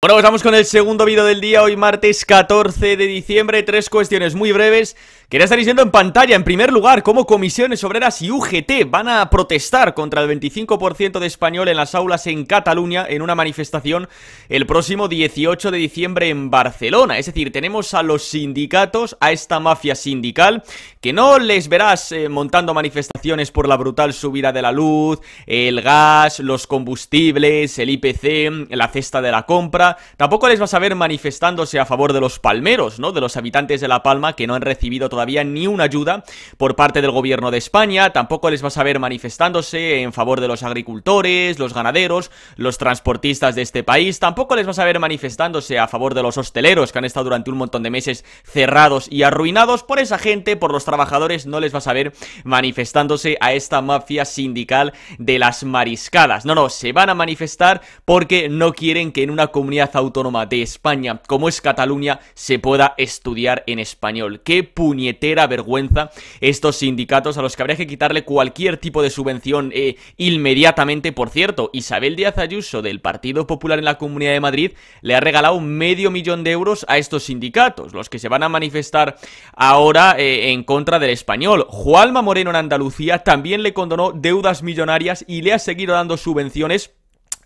Bueno, estamos pues con el segundo vídeo del día, hoy martes 14 de diciembre, tres cuestiones muy breves Quería estar diciendo en pantalla, en primer lugar, cómo comisiones obreras y UGT van a protestar contra el 25% de español en las aulas en Cataluña en una manifestación el próximo 18 de diciembre en Barcelona. Es decir, tenemos a los sindicatos, a esta mafia sindical, que no les verás eh, montando manifestaciones por la brutal subida de la luz, el gas, los combustibles, el IPC, la cesta de la compra. Tampoco les vas a ver manifestándose a favor de los palmeros, ¿no? De los habitantes de La Palma que no han recibido todavía ni una ayuda por parte del gobierno de España, tampoco les vas a ver manifestándose en favor de los agricultores, los ganaderos, los transportistas de este país, tampoco les vas a ver manifestándose a favor de los hosteleros que han estado durante un montón de meses cerrados y arruinados por esa gente, por los trabajadores, no les vas a ver manifestándose a esta mafia sindical de las mariscadas. No, no, se van a manifestar porque no quieren que en una comunidad autónoma de España como es Cataluña se pueda estudiar en español. ¡Qué puñal! puñetera vergüenza estos sindicatos a los que habría que quitarle cualquier tipo de subvención eh, inmediatamente. Por cierto, Isabel Díaz Ayuso del Partido Popular en la Comunidad de Madrid le ha regalado medio millón de euros a estos sindicatos, los que se van a manifestar ahora eh, en contra del español. Juanma Moreno en Andalucía también le condonó deudas millonarias y le ha seguido dando subvenciones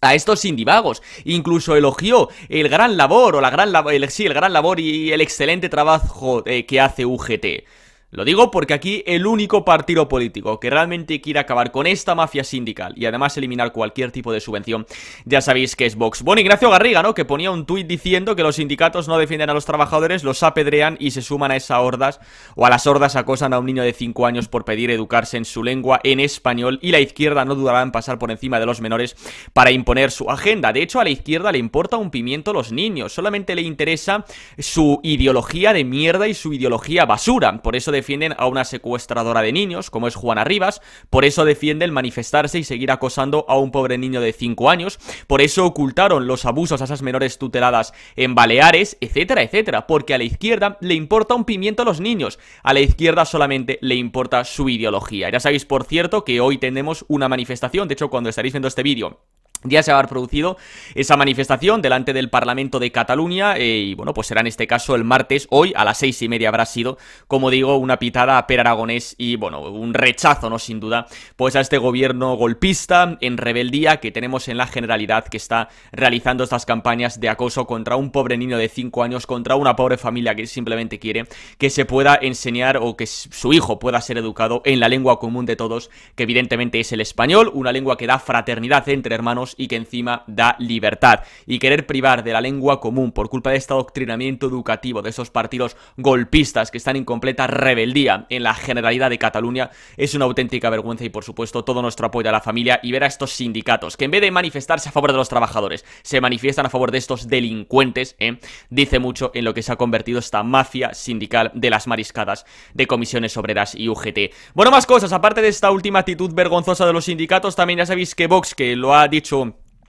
a estos indivagos. Incluso elogió el gran labor o la gran el, sí, el gran labor y el excelente trabajo eh, que hace UGT. Lo digo porque aquí el único partido político que realmente quiere acabar con esta mafia sindical y además eliminar cualquier tipo de subvención, ya sabéis que es Vox. Bueno, Ignacio Garriga, ¿no? Que ponía un tuit diciendo que los sindicatos no defienden a los trabajadores, los apedrean y se suman a esas hordas o a las hordas acosan a un niño de 5 años por pedir educarse en su lengua en español y la izquierda no dudará en pasar por encima de los menores para imponer su agenda. De hecho, a la izquierda le importa un pimiento los niños, solamente le interesa su ideología de mierda y su ideología basura. Por eso de defienden a una secuestradora de niños, como es Juana Rivas, por eso defienden manifestarse y seguir acosando a un pobre niño de 5 años, por eso ocultaron los abusos a esas menores tuteladas en Baleares, etcétera, etcétera, porque a la izquierda le importa un pimiento a los niños, a la izquierda solamente le importa su ideología. Ya sabéis, por cierto, que hoy tenemos una manifestación, de hecho cuando estaréis viendo este vídeo ya se va a producido esa manifestación delante del Parlamento de Cataluña eh, y bueno, pues será en este caso el martes, hoy a las seis y media habrá sido, como digo, una pitada a Per Aragonés y bueno, un rechazo, ¿no? Sin duda, pues a este gobierno golpista en rebeldía que tenemos en la Generalidad que está realizando estas campañas de acoso contra un pobre niño de cinco años, contra una pobre familia que simplemente quiere que se pueda enseñar o que su hijo pueda ser educado en la lengua común de todos, que evidentemente es el español, una lengua que da fraternidad entre hermanos y que encima da libertad. Y querer privar de la lengua común por culpa de este adoctrinamiento educativo de esos partidos golpistas que están en completa rebeldía en la generalidad de Cataluña es una auténtica vergüenza y por supuesto todo nuestro apoyo a la familia y ver a estos sindicatos que en vez de manifestarse a favor de los trabajadores se manifiestan a favor de estos delincuentes, ¿eh? dice mucho en lo que se ha convertido esta mafia sindical de las mariscadas de comisiones obreras y UGT. Bueno, más cosas, aparte de esta última actitud vergonzosa de los sindicatos, también ya sabéis que Vox, que lo ha dicho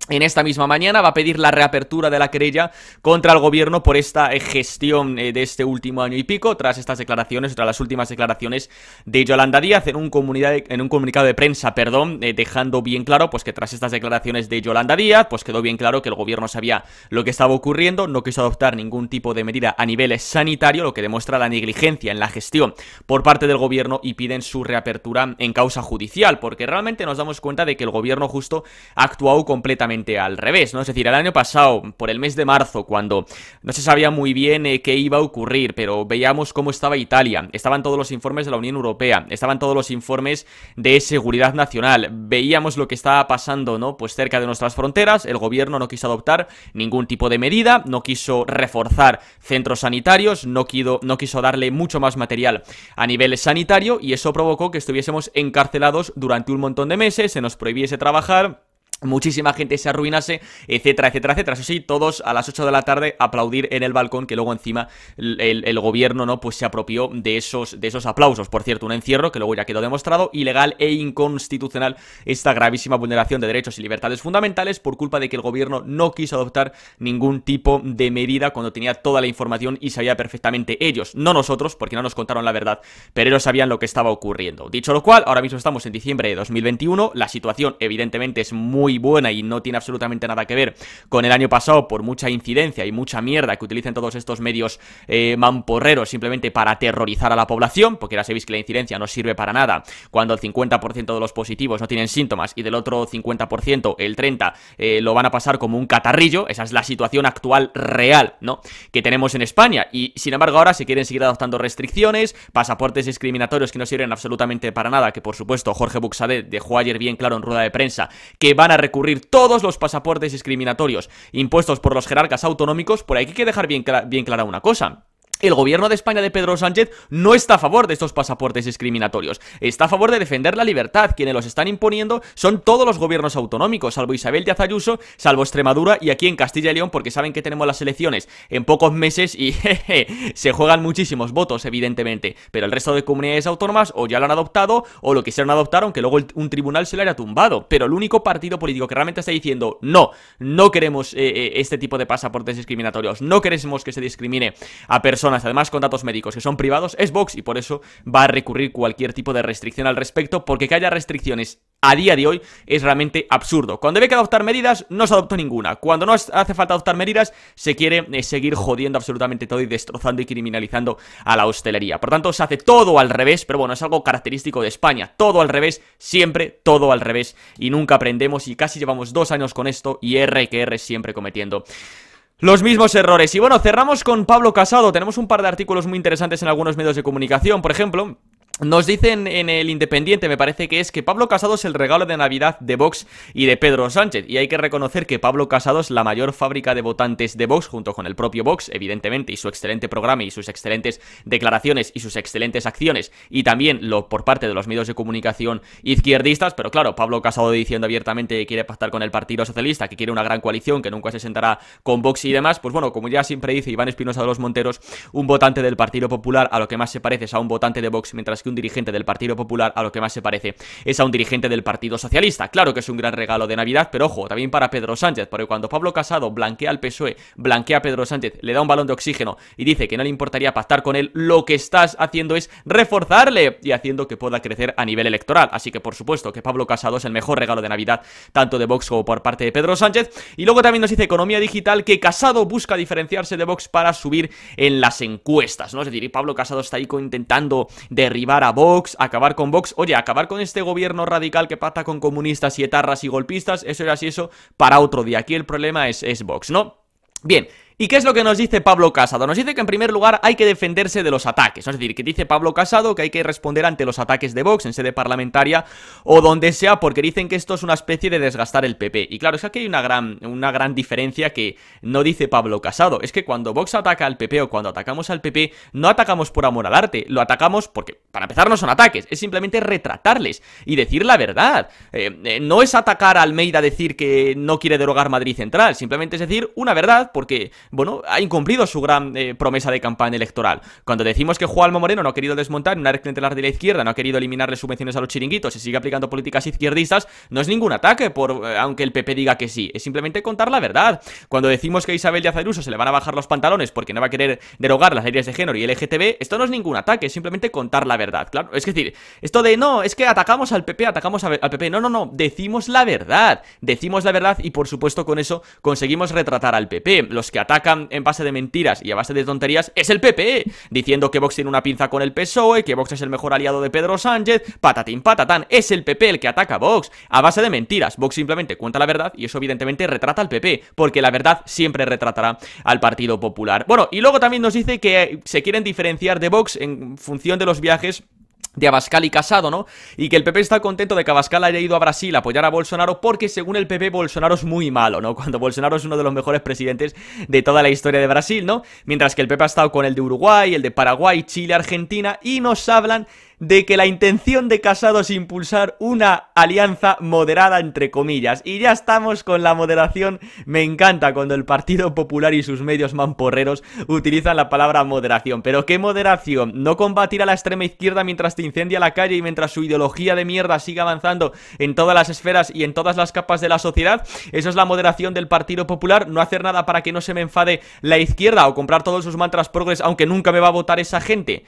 en esta misma mañana va a pedir la reapertura de la querella contra el gobierno por esta eh, gestión eh, de este último año y pico, tras estas declaraciones, tras las últimas declaraciones de Yolanda Díaz en un, en un comunicado de prensa, perdón, eh, dejando bien claro pues que tras estas declaraciones de Yolanda Díaz, pues quedó bien claro que el gobierno sabía lo que estaba ocurriendo, no quiso adoptar ningún tipo de medida a nivel sanitario, lo que demuestra la negligencia en la gestión por parte del gobierno y piden su reapertura en causa judicial, porque realmente nos damos cuenta de que el gobierno justo ha actuado completamente al revés, ¿no? Es decir, el año pasado, por el mes de marzo, cuando no se sabía muy bien eh, qué iba a ocurrir, pero veíamos cómo estaba Italia, estaban todos los informes de la Unión Europea, estaban todos los informes de seguridad nacional, veíamos lo que estaba pasando, ¿no? Pues cerca de nuestras fronteras, el gobierno no quiso adoptar ningún tipo de medida, no quiso reforzar centros sanitarios, no, no quiso darle mucho más material a nivel sanitario y eso provocó que estuviésemos encarcelados durante un montón de meses, se nos prohibiese trabajar muchísima gente se arruinase, etcétera, etcétera, etcétera. Eso sí, todos a las 8 de la tarde aplaudir en el balcón, que luego encima el, gobierno, ¿no? Pues se apropió de esos, de esos aplausos. Por cierto, un encierro que luego ya quedó demostrado, ilegal e inconstitucional esta gravísima vulneración de derechos y libertades fundamentales por culpa de que el gobierno no quiso adoptar ningún tipo de medida cuando tenía toda la información y sabía perfectamente ellos, no nosotros, porque no nos contaron la verdad, pero ellos sabían lo que estaba ocurriendo. Dicho lo cual, ahora mismo estamos en diciembre de 2021, la situación evidentemente es muy buena y no tiene absolutamente nada que ver con el año pasado por mucha incidencia y mucha mierda que utilicen todos estos medios eh, mamporreros simplemente para aterrorizar a la población, porque ya sabéis que la incidencia no sirve para nada cuando el 50% de los positivos no tienen síntomas y del otro 50%, el 30%, eh, lo van a pasar como un catarrillo. Esa es la situación actual real, ¿no? Que tenemos en España. Y sin embargo, ahora se quieren seguir adoptando restricciones, pasaportes discriminatorios que no sirven absolutamente para nada, que por supuesto Jorge Buxadet dejó ayer bien claro en rueda de prensa, que van a recurrir todos los pasaportes discriminatorios impuestos por los jerarcas autonómicos, por aquí hay que dejar bien, bien clara una cosa el gobierno de España de Pedro Sánchez no está a favor de estos pasaportes discriminatorios. Está a favor de defender la libertad. Quienes los están imponiendo son todos los gobiernos autonómicos, salvo Isabel de Azayuso, salvo Extremadura y aquí en Castilla y León, porque saben que tenemos las elecciones en pocos meses y se juegan muchísimos votos, evidentemente. Pero el resto de comunidades autónomas o ya lo han adoptado o lo quisieron adoptar, aunque luego un tribunal se lo haya tumbado. Pero el único partido político que realmente está diciendo no, no queremos eh, eh, este tipo de pasaportes discriminatorios, no queremos que se discrimine a personas además con datos médicos que son privados, es Vox y por eso va a recurrir cualquier tipo de restricción al respecto, porque que haya restricciones a día de hoy es realmente absurdo. Cuando ve que adoptar medidas, no se adoptó ninguna. Cuando no hace falta adoptar medidas, se quiere eh, seguir jodiendo absolutamente todo y destrozando y criminalizando a la hostelería. Por tanto, se hace todo al revés, pero bueno, es algo característico de España. Todo al revés, siempre todo al revés. Y nunca aprendemos y casi llevamos dos años con esto y R que R siempre cometiendo los mismos errores. Y bueno, cerramos con Pablo Casado. Tenemos un par de artículos muy interesantes en algunos medios de comunicación. Por ejemplo, nos dicen en el Independiente, me parece que es que Pablo Casado es el regalo de Navidad de Vox y de Pedro Sánchez. Y hay que reconocer que Pablo Casado es la mayor fábrica de votantes de Vox, junto con el propio Vox, evidentemente, y su excelente programa y sus excelentes declaraciones y sus excelentes acciones. Y también lo por parte de los medios de comunicación izquierdistas. Pero claro, Pablo Casado diciendo abiertamente que quiere pactar con el Partido Socialista, que quiere una gran coalición, que nunca se sentará con Vox y demás. Pues bueno, como ya siempre dice Iván Espinosa de los Monteros, un votante del Partido Popular a lo que más se parece es a un votante de Vox, mientras que un dirigente del Partido Popular a lo que más se parece es a un dirigente del Partido Socialista. Claro que es un gran regalo de Navidad, pero ojo, también para Pedro Sánchez, porque cuando Pablo Casado blanquea al PSOE, blanquea a Pedro Sánchez, le da un balón de oxígeno y dice que no le importaría pactar con él, lo que estás haciendo es reforzarle y haciendo que pueda crecer a nivel electoral. Así que por supuesto que Pablo Casado es el mejor regalo de Navidad, tanto de Vox como por parte de Pedro Sánchez. Y luego también nos dice Economía Digital que Casado busca diferenciarse de Vox para subir en las encuestas, ¿no? Es decir, y Pablo Casado está ahí intentando derribar a Vox, acabar con Vox, oye, acabar con este gobierno radical que pata con comunistas y etarras y golpistas, eso era así, eso para otro día. Aquí el problema es, es Vox, ¿no? Bien, ¿Y qué es lo que nos dice Pablo Casado? Nos dice que en primer lugar hay que defenderse de los ataques, es decir, que dice Pablo Casado que hay que responder ante los ataques de Vox en sede parlamentaria o donde sea, porque dicen que esto es una especie de desgastar el PP. Y claro, es que aquí hay una gran, una gran diferencia que no dice Pablo Casado, es que cuando Vox ataca al PP o cuando atacamos al PP, no atacamos por amor al arte, lo atacamos porque, para empezar, no son ataques, es simplemente retratarles y decir la verdad. Eh, eh, no es atacar a Almeida decir que no quiere derogar Madrid Central, simplemente es decir una verdad porque bueno, ha incumplido su gran eh, promesa de campaña electoral. Cuando decimos que Juanma Moreno no ha querido desmontar una red clientelar de la izquierda, no ha querido eliminarle subvenciones a los chiringuitos y sigue aplicando políticas izquierdistas, no es ningún ataque, por, eh, aunque el PP diga que sí, es simplemente contar la verdad. Cuando decimos que Isabel Díaz Ayuso se le van a bajar los pantalones porque no va a querer derogar las leyes de género y LGTB, esto no es ningún ataque, es simplemente contar la verdad, claro. Es decir, esto de no, es que atacamos al PP, atacamos al PP, no, no, no, decimos la verdad, decimos la verdad y por supuesto con eso conseguimos retratar al PP. Los que atacan atacan en base de mentiras y a base de tonterías es el PP, e, diciendo que Vox tiene una pinza con el PSOE, que Vox es el mejor aliado de Pedro Sánchez, patatín patatán, es el PP e el que ataca a Vox, a base de mentiras. Vox simplemente cuenta la verdad y eso evidentemente retrata al PP, e, porque la verdad siempre retratará al Partido Popular. Bueno, y luego también nos dice que se quieren diferenciar de Vox en función de los viajes de Abascal y Casado, ¿no? Y que el PP está contento de que Abascal haya ido a Brasil a apoyar a Bolsonaro porque según el PP Bolsonaro es muy malo, ¿no? Cuando Bolsonaro es uno de los mejores presidentes de toda la historia de Brasil, ¿no? Mientras que el PP ha estado con el de Uruguay, el de Paraguay, Chile, Argentina y nos hablan de que la intención de Casado es impulsar una alianza moderada entre comillas. Y ya estamos con la moderación. Me encanta cuando el Partido Popular y sus medios mamporreros utilizan la palabra moderación. Pero ¿qué moderación? ¿No combatir a la extrema izquierda mientras te incendia la calle y mientras su ideología de mierda sigue avanzando en todas las esferas y en todas las capas de la sociedad? Eso es la moderación del Partido Popular. No hacer nada para que no se me enfade la izquierda o comprar todos sus mantras progres aunque nunca me va a votar esa gente.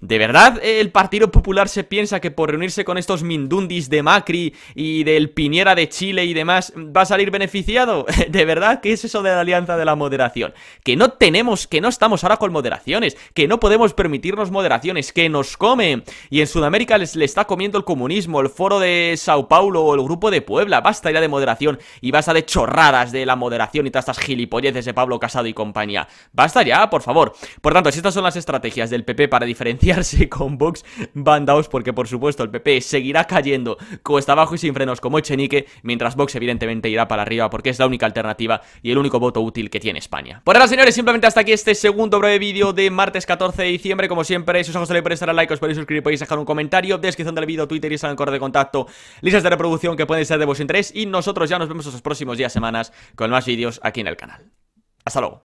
¿De verdad el Partido Popular se piensa que por reunirse con estos mindundis de Macri y del Piñera de Chile y demás va a salir beneficiado? ¿De verdad qué es eso de la alianza de la moderación? Que no tenemos, que no estamos ahora con moderaciones, que no podemos permitirnos moderaciones, que nos comen. Y en Sudamérica les está comiendo el comunismo, el foro de Sao Paulo o el grupo de Puebla. Basta ya de moderación y basta de chorradas de la moderación y todas estas gilipolleces de Pablo Casado y compañía. Basta ya, por favor. Por tanto, si estas son las estrategias del PP para diferenciar con Vox bandaos, porque por supuesto el PP seguirá cayendo cuesta abajo y sin frenos como Echenique, mientras Vox evidentemente irá para arriba porque es la única alternativa y el único voto útil que tiene España. Por pues ahora señores, simplemente hasta aquí este segundo breve vídeo de martes 14 de diciembre, como siempre, si os ha gustado podéis estar like, os podéis suscribir, podéis dejar un comentario, descripción del vídeo, Twitter, y el correo de contacto, listas de reproducción que pueden ser de vos interés y nosotros ya nos vemos en los próximos días, semanas con más vídeos aquí en el canal. Hasta luego.